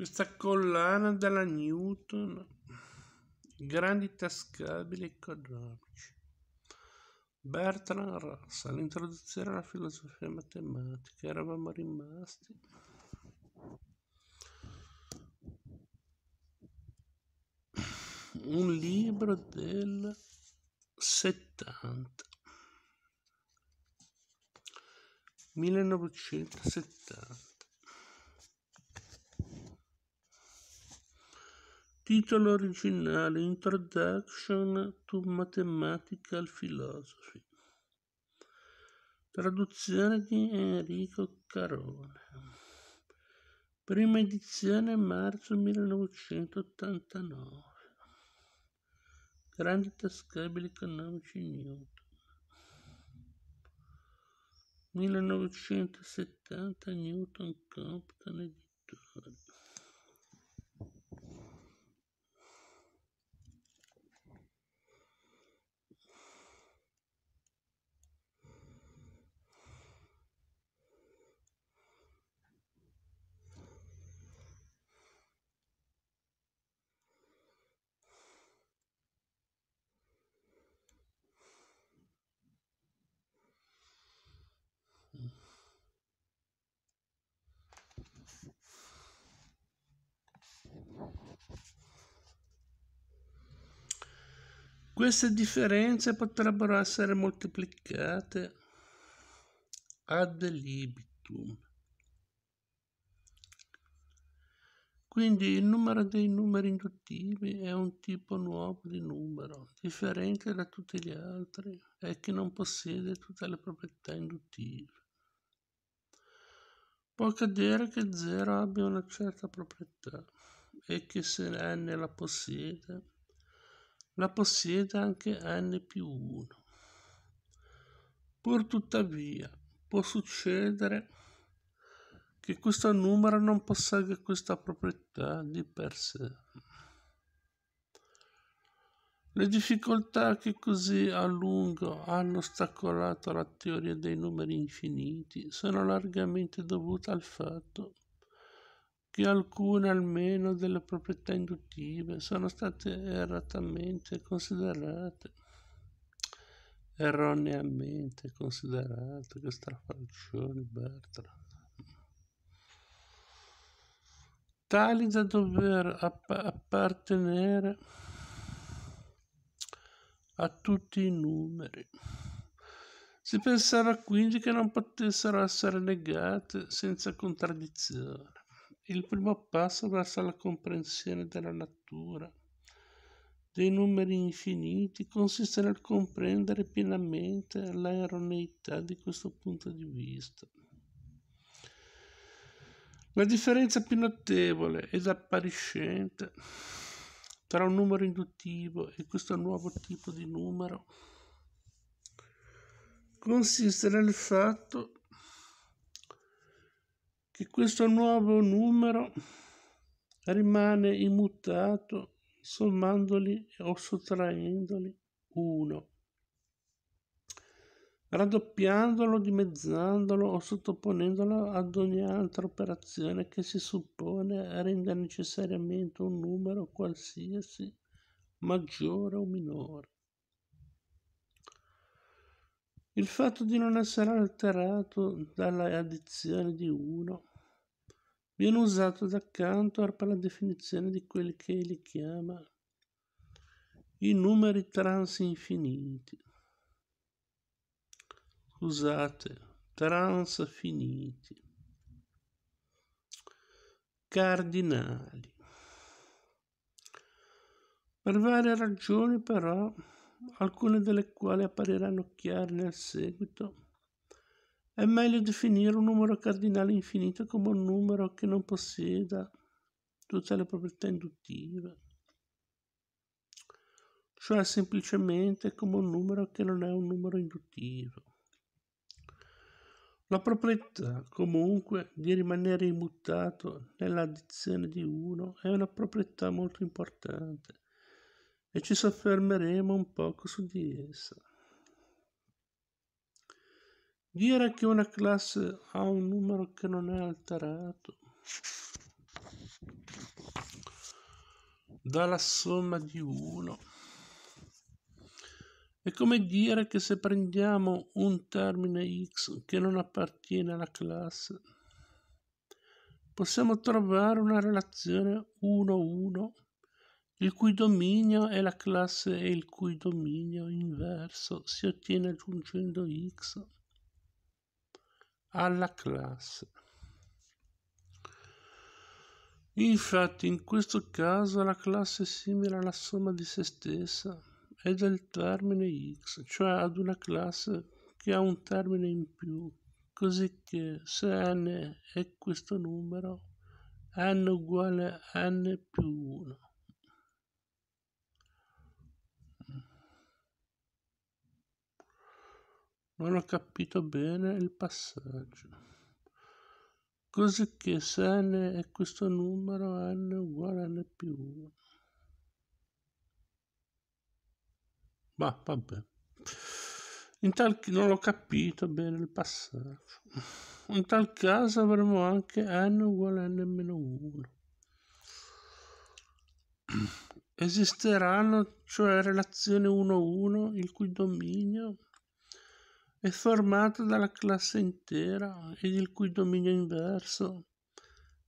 Questa collana della Newton, grandi tascabili economici. Bertrand Russell, l'introduzione alla filosofia matematica, eravamo rimasti. Un libro del 70. 1970. Titolo originale Introduction to Mathematical Philosophy. Traduzione di Enrico Carone. Prima edizione marzo 1989. Grandi tascabili economici Newton. 1970 Newton Compton Editore. Queste differenze potrebbero essere moltiplicate ad libitum. Quindi il numero dei numeri induttivi è un tipo nuovo di numero, differente da tutti gli altri e che non possiede tutte le proprietà induttive. Può accadere che 0 abbia una certa proprietà e che se n la possiede la possiede anche n più 1. Pur tuttavia può succedere che questo numero non possegga questa proprietà di per sé. Le difficoltà che così a lungo hanno ostacolato la teoria dei numeri infiniti sono largamente dovute al fatto che alcune almeno delle proprietà induttive sono state erratamente considerate erroneamente considerate che strafalcioni Bertrand tali da dover app- appartenere a tutti i numeri si pensava quindi che non potessero essere negate senza contraddizione il primo passo verso la comprensione della natura, dei numeri infiniti, consiste nel comprendere pienamente l'aeroneità di questo punto di vista. La differenza più notevole ed appariscente tra un numero induttivo e questo nuovo tipo di numero consiste nel fatto che che questo nuovo numero rimane immutato sommandoli o sottraendoli 1, raddoppiandolo, dimezzandolo o sottoponendolo ad ogni altra operazione che si suppone renda necessariamente un numero qualsiasi maggiore o minore. Il fatto di non essere alterato dalla addizione di 1 viene usato da Cantor per la definizione di quelli che egli chiama i numeri trans infiniti. Scusate, trans finiti. Cardinali. Per varie ragioni però, alcune delle quali appariranno chiare nel seguito, è meglio definire un numero cardinale infinito come un numero che non possieda tutte le proprietà induttive, cioè semplicemente come un numero che non è un numero induttivo. La proprietà comunque di rimanere immutato nell'addizione di 1 è una proprietà molto importante e ci soffermeremo un poco su di essa. Dire che una classe ha un numero che non è alterato dalla somma di 1 è come dire che se prendiamo un termine x che non appartiene alla classe possiamo trovare una relazione 1-1 il cui dominio è la classe e il cui dominio inverso si ottiene aggiungendo x alla classe. Infatti in questo caso la classe è simile alla somma di se stessa e del termine x, cioè ad una classe che ha un termine in più, così che se n è questo numero, n uguale a n più 1. non ho capito bene il passaggio. Così che se n è questo numero, n uguale a n più 1. Ma vabbè. In tal non ho capito bene il passaggio. In tal caso avremo anche n uguale a n-1. meno Esisteranno cioè relazioni 1-1 il cui dominio è formata dalla classe intera ed il cui dominio inverso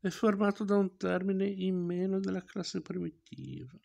è formato da un termine in meno della classe primitiva.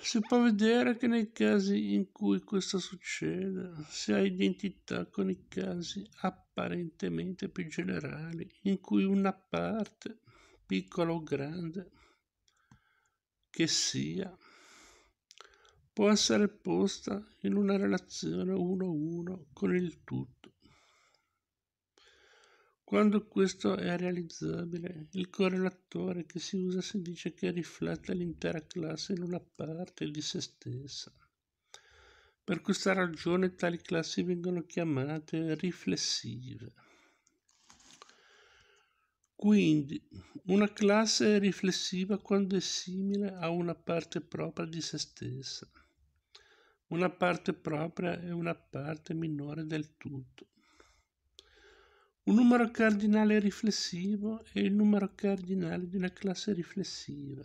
Si può vedere che nei casi in cui questo succede si ha identità con i casi apparentemente più generali, in cui una parte, piccola o grande, che sia, può essere posta in una relazione uno a uno con il tutto. Quando questo è realizzabile, il correlatore che si usa si dice che riflette l'intera classe in una parte di se stessa. Per questa ragione tali classi vengono chiamate riflessive. Quindi una classe è riflessiva quando è simile a una parte propria di se stessa una parte propria e una parte minore del tutto. Un numero cardinale riflessivo è il numero cardinale di una classe riflessiva.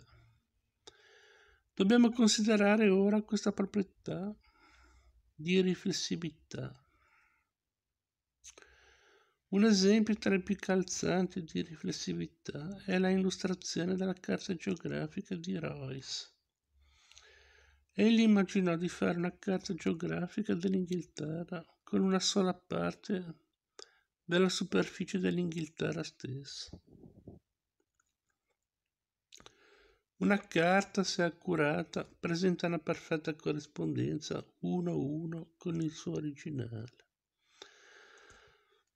Dobbiamo considerare ora questa proprietà di riflessività. Un esempio tra i più calzanti di riflessività è la illustrazione della carta geografica di Royce. Egli immaginò di fare una carta geografica dell'Inghilterra con una sola parte della superficie dell'Inghilterra stessa. Una carta, se accurata, presenta una perfetta corrispondenza uno a uno con il suo originale.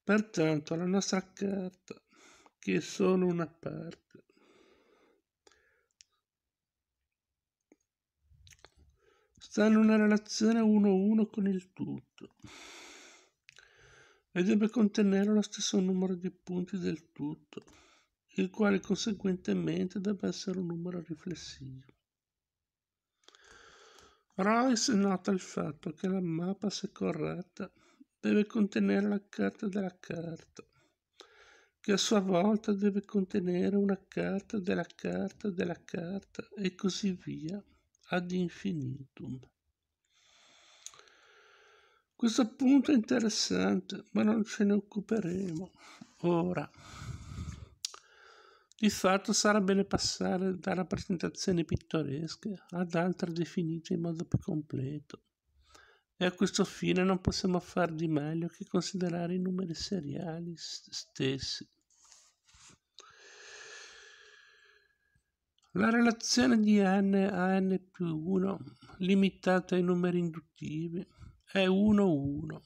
Pertanto la nostra carta, che è solo una parte sta in una relazione uno a uno con il tutto e deve contenere lo stesso numero di punti del tutto, il quale conseguentemente deve essere un numero riflessivo. Royce nota il fatto che la mappa, se corretta, deve contenere la carta della carta, che a sua volta deve contenere una carta della carta della carta e così via ad infinitum. Questo punto è interessante, ma non ce ne occuperemo ora. Di fatto sarà bene passare da rappresentazioni pittoresche ad altre definite in modo più completo. E a questo fine non possiamo far di meglio che considerare i numeri seriali stessi La relazione di n a n più 1 limitata ai numeri induttivi è 1 1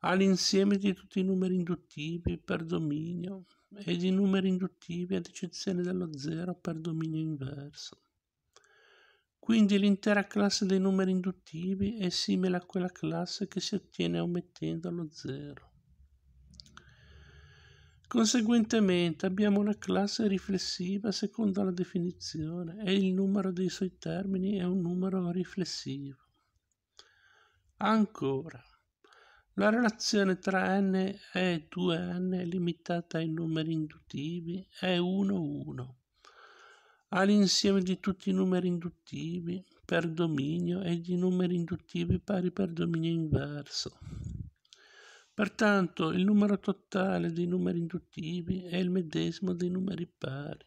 Ha l'insieme di tutti i numeri induttivi per dominio e di numeri induttivi ad eccezione dello 0 per dominio inverso. Quindi l'intera classe dei numeri induttivi è simile a quella classe che si ottiene omettendo lo 0. Conseguentemente abbiamo una classe riflessiva secondo la definizione e il numero dei suoi termini è un numero riflessivo. Ancora, la relazione tra n e 2n limitata ai numeri induttivi è 1,1. all'insieme di tutti i numeri induttivi per dominio e di numeri induttivi pari per dominio inverso. Pertanto il numero totale dei numeri induttivi è il medesimo dei numeri pari.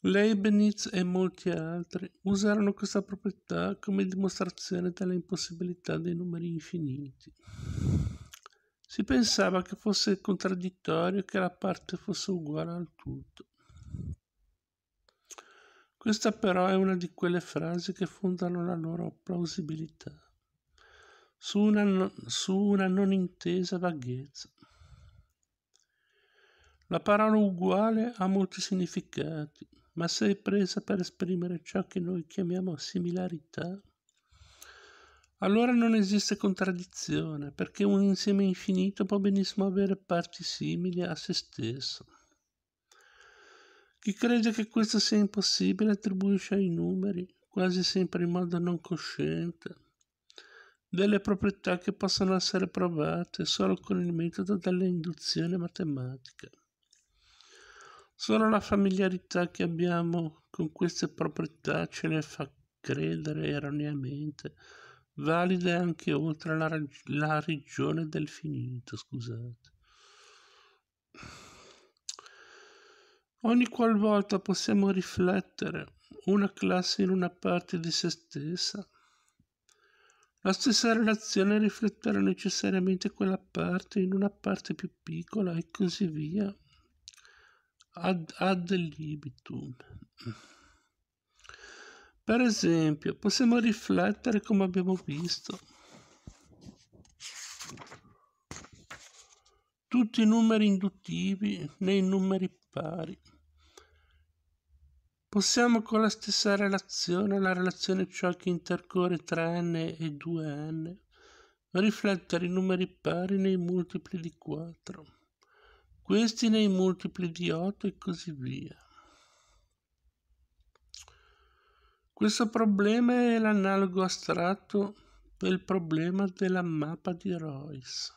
Leibniz e molti altri usarono questa proprietà come dimostrazione della impossibilità dei numeri infiniti. Si pensava che fosse contraddittorio che la parte fosse uguale al tutto. Questa però è una di quelle frasi che fondano la loro plausibilità su una, su una non intesa vaghezza. La parola uguale ha molti significati, ma se è presa per esprimere ciò che noi chiamiamo similarità, allora non esiste contraddizione, perché un insieme infinito può benissimo avere parti simili a se stesso. Chi crede che questo sia impossibile attribuisce ai numeri, quasi sempre in modo non cosciente, delle proprietà che possono essere provate solo con il metodo dell'induzione matematica. Solo la familiarità che abbiamo con queste proprietà ce le fa credere erroneamente valide anche oltre la, rag- la regione del finito, scusate. Ogni qualvolta possiamo riflettere una classe in una parte di se stessa, la stessa relazione rifletterà necessariamente quella parte in una parte più piccola e così via. Ad, ad libitum. Per esempio, possiamo riflettere come abbiamo visto. Tutti i numeri induttivi nei numeri pari. Possiamo con la stessa relazione, la relazione ciò che intercorre tra n e 2n, riflettere i numeri pari nei multipli di 4, questi nei multipli di 8 e così via. Questo problema è l'analogo astratto del problema della mappa di Royce.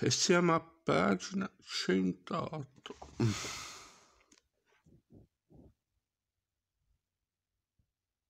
E siamo a pagina 108.